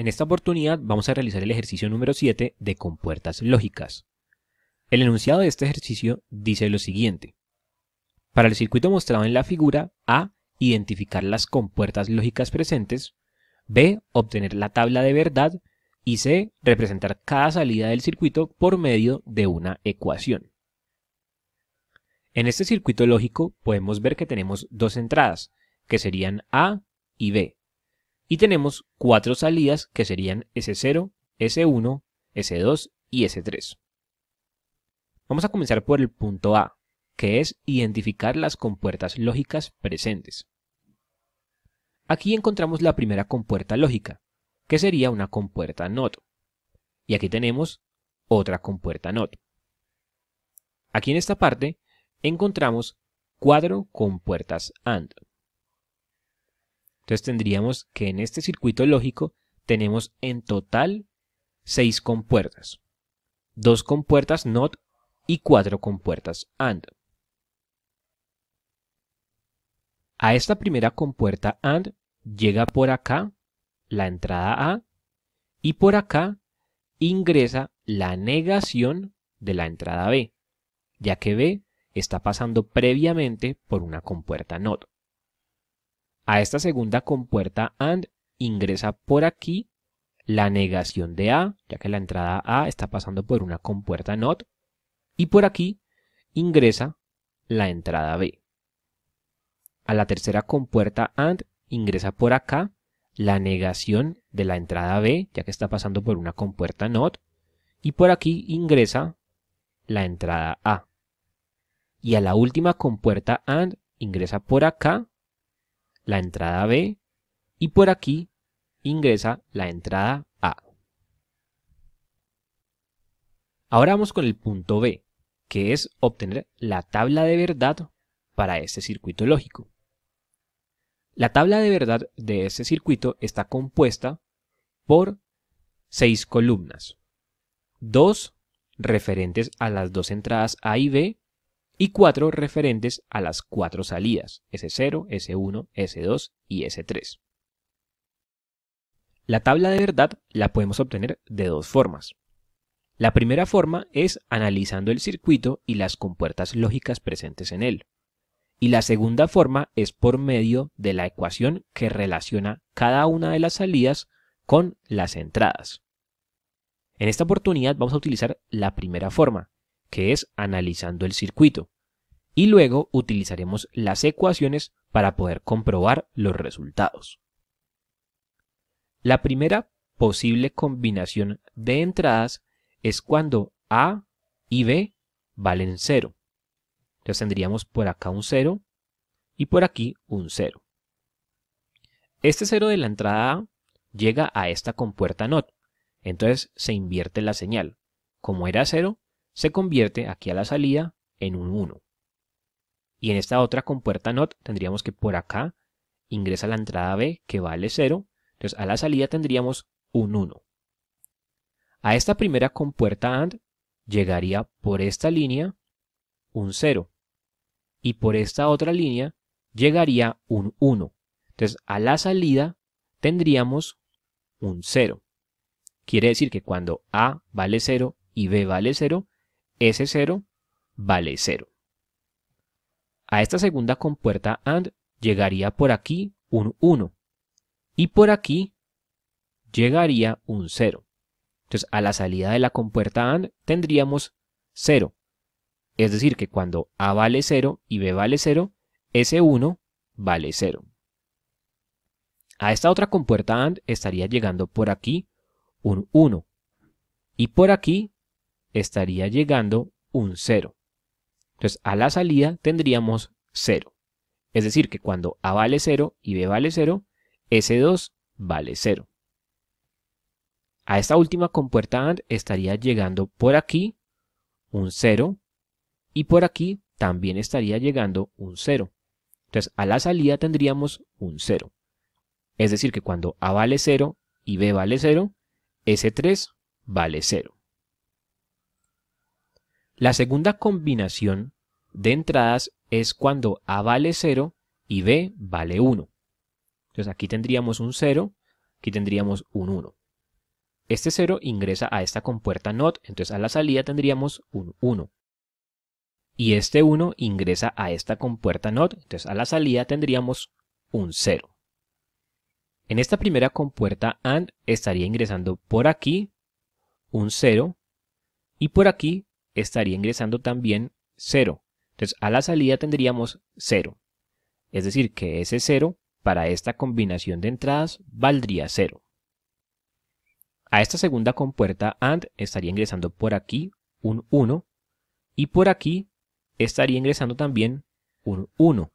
En esta oportunidad vamos a realizar el ejercicio número 7 de compuertas lógicas. El enunciado de este ejercicio dice lo siguiente. Para el circuito mostrado en la figura, A. Identificar las compuertas lógicas presentes. B. Obtener la tabla de verdad. Y C. Representar cada salida del circuito por medio de una ecuación. En este circuito lógico podemos ver que tenemos dos entradas, que serían A y B. Y tenemos cuatro salidas que serían S0, S1, S2 y S3. Vamos a comenzar por el punto A, que es identificar las compuertas lógicas presentes. Aquí encontramos la primera compuerta lógica, que sería una compuerta NOT. Y aquí tenemos otra compuerta NOT. Aquí en esta parte encontramos cuatro compuertas AND. Entonces tendríamos que en este circuito lógico tenemos en total 6 compuertas. 2 compuertas NOT y 4 compuertas AND. A esta primera compuerta AND llega por acá la entrada A y por acá ingresa la negación de la entrada B, ya que B está pasando previamente por una compuerta NOT. A esta segunda compuerta AND ingresa por aquí la negación de A, ya que la entrada A está pasando por una compuerta NOT, y por aquí ingresa la entrada B. A la tercera compuerta AND ingresa por acá la negación de la entrada B, ya que está pasando por una compuerta NOT, y por aquí ingresa la entrada A. Y a la última compuerta AND ingresa por acá la entrada B y por aquí ingresa la entrada A. Ahora vamos con el punto B, que es obtener la tabla de verdad para este circuito lógico. La tabla de verdad de este circuito está compuesta por seis columnas, dos referentes a las dos entradas A y B y cuatro referentes a las cuatro salidas, S0, S1, S2 y S3. La tabla de verdad la podemos obtener de dos formas. La primera forma es analizando el circuito y las compuertas lógicas presentes en él. Y la segunda forma es por medio de la ecuación que relaciona cada una de las salidas con las entradas. En esta oportunidad vamos a utilizar la primera forma, que es analizando el circuito. Y luego utilizaremos las ecuaciones para poder comprobar los resultados. La primera posible combinación de entradas es cuando A y B valen 0. Entonces tendríamos por acá un 0 y por aquí un 0. Este 0 de la entrada A llega a esta compuerta NOT, entonces se invierte la señal. Como era 0, se convierte aquí a la salida en un 1. Y en esta otra compuerta NOT tendríamos que por acá ingresa la entrada B que vale 0, entonces a la salida tendríamos un 1. A esta primera compuerta AND llegaría por esta línea un 0 y por esta otra línea llegaría un 1. Entonces a la salida tendríamos un 0. Quiere decir que cuando A vale 0 y B vale 0, s 0 vale 0. A esta segunda compuerta AND llegaría por aquí un 1 y por aquí llegaría un 0. Entonces a la salida de la compuerta AND tendríamos 0. Es decir, que cuando A vale 0 y B vale 0, s 1 vale 0. A esta otra compuerta AND estaría llegando por aquí un 1 y por aquí estaría llegando un 0. Entonces, a la salida tendríamos 0. Es decir, que cuando A vale 0 y B vale 0, S2 vale 0. A esta última compuerta AND estaría llegando por aquí un 0 y por aquí también estaría llegando un 0. Entonces, a la salida tendríamos un 0. Es decir, que cuando A vale 0 y B vale 0, S3 vale 0. La segunda combinación de entradas es cuando A vale 0 y B vale 1. Entonces aquí tendríamos un 0, aquí tendríamos un 1. Este 0 ingresa a esta compuerta NOT, entonces a la salida tendríamos un 1. Y este 1 ingresa a esta compuerta NOT, entonces a la salida tendríamos un 0. En esta primera compuerta AND estaría ingresando por aquí un 0 y por aquí estaría ingresando también 0. Entonces, a la salida tendríamos 0. Es decir, que ese 0 para esta combinación de entradas valdría 0. A esta segunda compuerta AND estaría ingresando por aquí un 1 y por aquí estaría ingresando también un 1.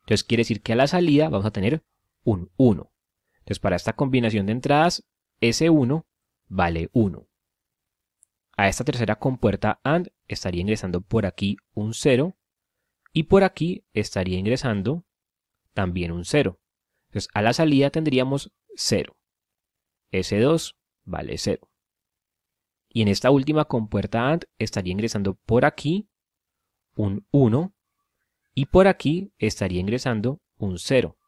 Entonces quiere decir que a la salida vamos a tener un 1. Entonces para esta combinación de entradas, ese 1 vale 1 a esta tercera compuerta AND estaría ingresando por aquí un 0 y por aquí estaría ingresando también un 0. Entonces a la salida tendríamos 0. S2 vale 0. Y en esta última compuerta AND estaría ingresando por aquí un 1 y por aquí estaría ingresando un 0.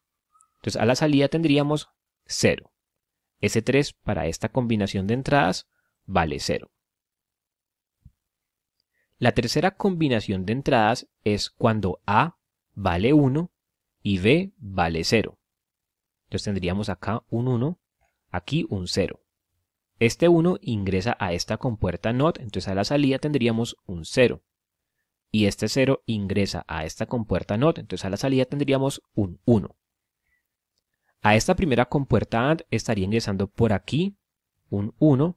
Entonces a la salida tendríamos 0. S3 para esta combinación de entradas vale 0. La tercera combinación de entradas es cuando A vale 1 y B vale 0. Entonces tendríamos acá un 1, aquí un 0. Este 1 ingresa a esta compuerta NOT, entonces a la salida tendríamos un 0. Y este 0 ingresa a esta compuerta NOT, entonces a la salida tendríamos un 1. A esta primera compuerta AND estaría ingresando por aquí un 1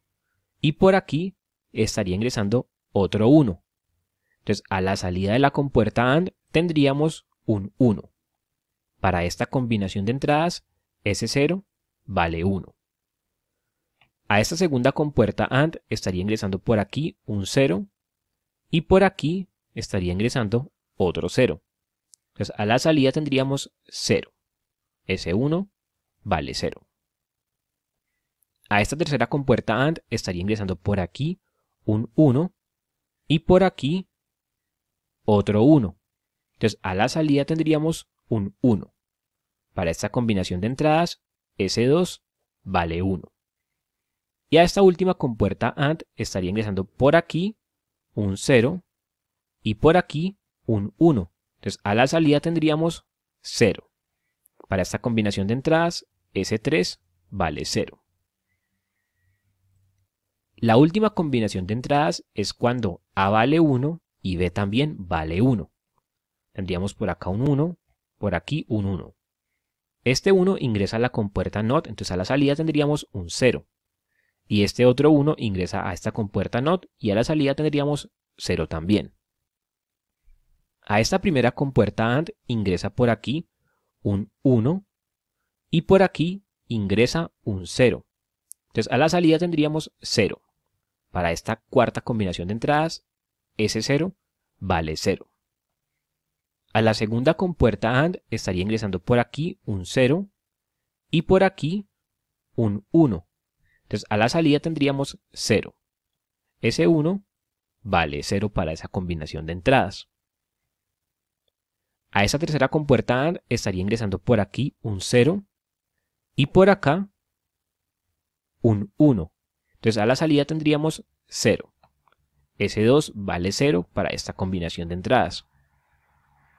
y por aquí estaría ingresando otro 1. Entonces, a la salida de la compuerta AND tendríamos un 1. Para esta combinación de entradas, S0 vale 1. A esta segunda compuerta AND estaría ingresando por aquí un 0 y por aquí estaría ingresando otro 0. Entonces, a la salida tendríamos 0. S1 vale 0. A esta tercera compuerta AND estaría ingresando por aquí un 1 y por aquí otro 1. Entonces, a la salida tendríamos un 1. Para esta combinación de entradas, s 2 vale 1. Y a esta última compuerta AND estaría ingresando por aquí un 0 y por aquí un 1. Entonces, a la salida tendríamos 0. Para esta combinación de entradas, s 3 vale 0. La última combinación de entradas es cuando A vale 1 y B también vale 1. Tendríamos por acá un 1, por aquí un 1. Este 1 ingresa a la compuerta NOT, entonces a la salida tendríamos un 0. Y este otro 1 ingresa a esta compuerta NOT y a la salida tendríamos 0 también. A esta primera compuerta AND ingresa por aquí un 1 y por aquí ingresa un 0. Entonces a la salida tendríamos 0 para esta cuarta combinación de entradas ese 0 vale 0. A la segunda compuerta AND estaría ingresando por aquí un 0 y por aquí un 1. Entonces a la salida tendríamos 0. Ese 1 vale 0 para esa combinación de entradas. A esa tercera compuerta AND estaría ingresando por aquí un 0 y por acá un 1. Entonces a la salida tendríamos 0. S2 vale 0 para esta combinación de entradas.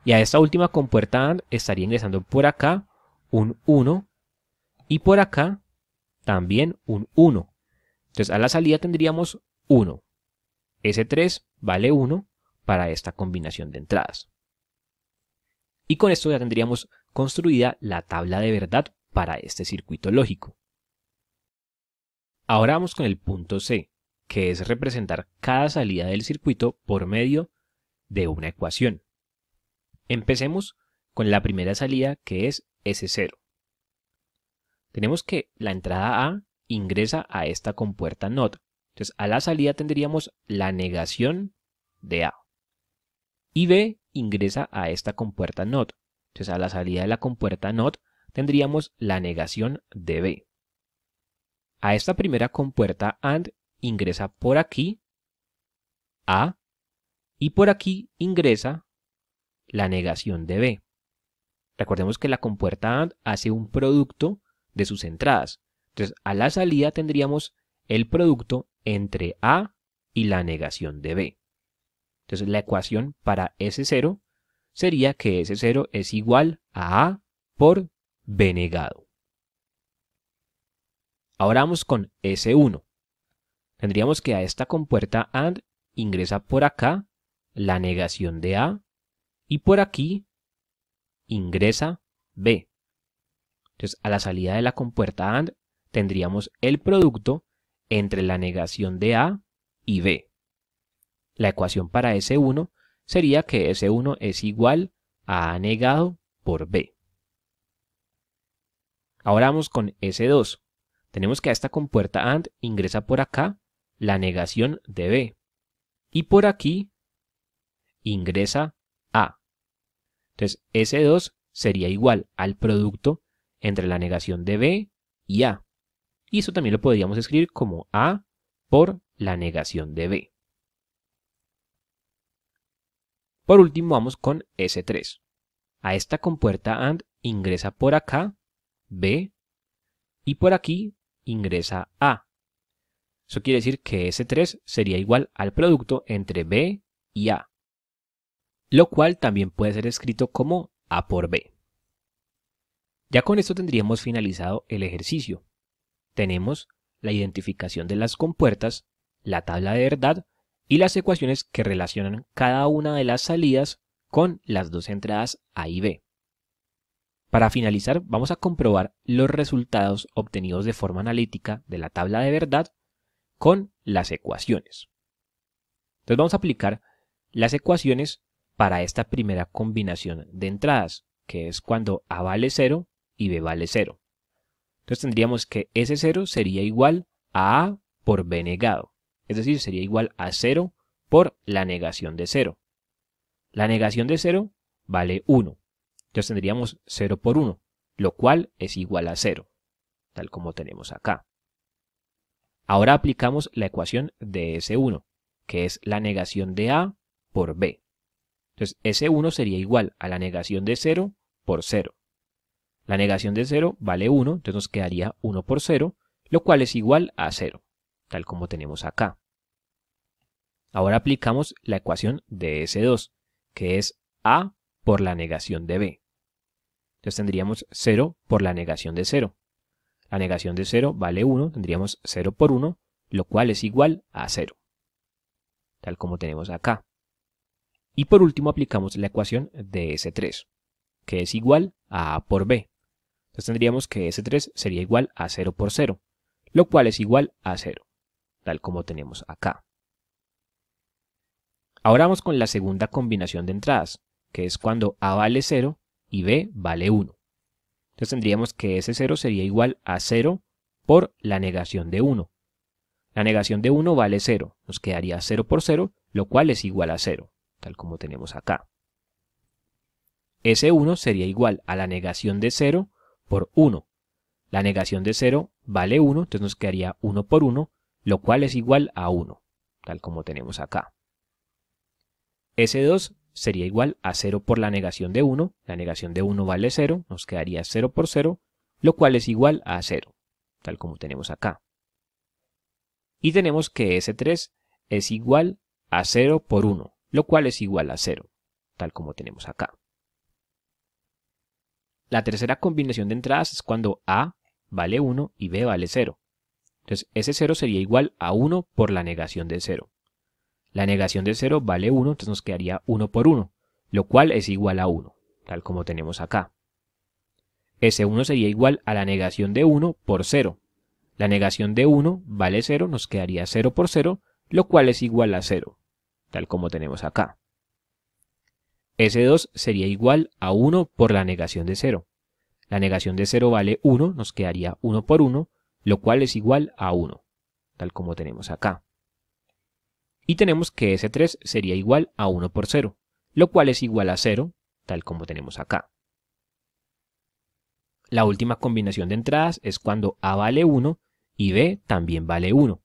Y a esta última compuerta AND estaría ingresando por acá un 1 y por acá también un 1. Entonces a la salida tendríamos 1. S3 vale 1 para esta combinación de entradas. Y con esto ya tendríamos construida la tabla de verdad para este circuito lógico. Ahora vamos con el punto C que es representar cada salida del circuito por medio de una ecuación. Empecemos con la primera salida que es S0. Tenemos que la entrada A ingresa a esta compuerta NOT. Entonces a la salida tendríamos la negación de A. Y B ingresa a esta compuerta NOT. Entonces a la salida de la compuerta NOT tendríamos la negación de B. A esta primera compuerta AND ingresa por aquí A y por aquí ingresa la negación de B. Recordemos que la compuerta AND hace un producto de sus entradas. Entonces, a la salida tendríamos el producto entre A y la negación de B. Entonces, la ecuación para S0 sería que S0 es igual a A por B negado. Ahora vamos con S1 tendríamos que a esta compuerta AND ingresa por acá la negación de A y por aquí ingresa B. Entonces, a la salida de la compuerta AND tendríamos el producto entre la negación de A y B. La ecuación para S1 sería que S1 es igual a A negado por B. Ahora vamos con S2. Tenemos que a esta compuerta AND ingresa por acá la negación de B. Y por aquí ingresa A. Entonces, S2 sería igual al producto entre la negación de B y A. Y eso también lo podríamos escribir como A por la negación de B. Por último, vamos con S3. A esta compuerta AND ingresa por acá B y por aquí ingresa A. Eso quiere decir que S3 sería igual al producto entre B y A, lo cual también puede ser escrito como A por B. Ya con esto tendríamos finalizado el ejercicio. Tenemos la identificación de las compuertas, la tabla de verdad y las ecuaciones que relacionan cada una de las salidas con las dos entradas A y B. Para finalizar, vamos a comprobar los resultados obtenidos de forma analítica de la tabla de verdad con las ecuaciones. Entonces vamos a aplicar las ecuaciones para esta primera combinación de entradas, que es cuando A vale 0 y B vale 0. Entonces tendríamos que ese 0 sería igual a A por B negado, es decir, sería igual a 0 por la negación de 0. La negación de 0 vale 1, entonces tendríamos 0 por 1, lo cual es igual a 0, tal como tenemos acá. Ahora aplicamos la ecuación de S1, que es la negación de A por B. Entonces, S1 sería igual a la negación de 0 por 0. La negación de 0 vale 1, entonces nos quedaría 1 por 0, lo cual es igual a 0, tal como tenemos acá. Ahora aplicamos la ecuación de S2, que es A por la negación de B. Entonces tendríamos 0 por la negación de 0, la negación de 0 vale 1, tendríamos 0 por 1, lo cual es igual a 0, tal como tenemos acá. Y por último aplicamos la ecuación de S3, que es igual a A por B. Entonces tendríamos que S3 sería igual a 0 por 0, lo cual es igual a 0, tal como tenemos acá. Ahora vamos con la segunda combinación de entradas, que es cuando A vale 0 y B vale 1. Entonces tendríamos que s 0 sería igual a 0 por la negación de 1. La negación de 1 vale 0, nos quedaría 0 por 0, lo cual es igual a 0, tal como tenemos acá. S1 sería igual a la negación de 0 por 1. La negación de 0 vale 1, entonces nos quedaría 1 por 1, lo cual es igual a 1, tal como tenemos acá. S2 sería igual a 0 por la negación de 1, la negación de 1 vale 0, nos quedaría 0 por 0, lo cual es igual a 0, tal como tenemos acá. Y tenemos que S3 es igual a 0 por 1, lo cual es igual a 0, tal como tenemos acá. La tercera combinación de entradas es cuando A vale 1 y B vale 0. Entonces, s 0 sería igual a 1 por la negación de 0. La negación de 0 vale 1, entonces nos quedaría 1 por 1, lo cual es igual a 1, tal como tenemos acá. S1 sería igual a la negación de 1 por 0. La negación de 1 vale 0, nos quedaría 0 por 0, lo cual es igual a 0, tal como tenemos acá. S2 sería igual a 1 por la negación de 0. La negación de 0 vale 1, nos quedaría 1 por 1, lo cual es igual a 1, tal como tenemos acá y tenemos que s 3 sería igual a 1 por 0, lo cual es igual a 0, tal como tenemos acá. La última combinación de entradas es cuando A vale 1 y B también vale 1.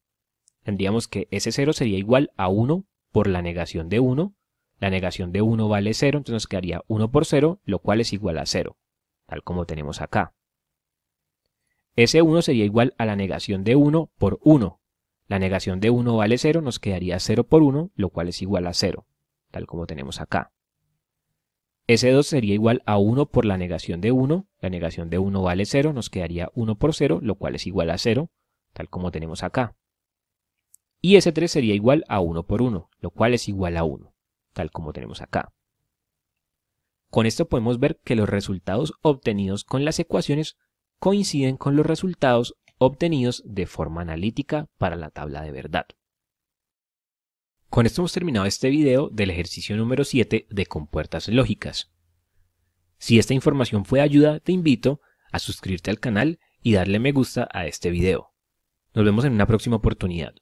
Tendríamos que s 0 sería igual a 1 por la negación de 1. La negación de 1 vale 0, entonces nos quedaría 1 por 0, lo cual es igual a 0, tal como tenemos acá. s 1 sería igual a la negación de 1 por 1, la negación de 1 vale 0, nos quedaría 0 por 1, lo cual es igual a 0, tal como tenemos acá. S2 sería igual a 1 por la negación de 1, la negación de 1 vale 0, nos quedaría 1 por 0, lo cual es igual a 0, tal como tenemos acá. Y S3 sería igual a 1 por 1, lo cual es igual a 1, tal como tenemos acá. Con esto podemos ver que los resultados obtenidos con las ecuaciones coinciden con los resultados obtenidos de forma analítica para la tabla de verdad. Con esto hemos terminado este video del ejercicio número 7 de compuertas lógicas. Si esta información fue de ayuda, te invito a suscribirte al canal y darle me gusta a este video. Nos vemos en una próxima oportunidad.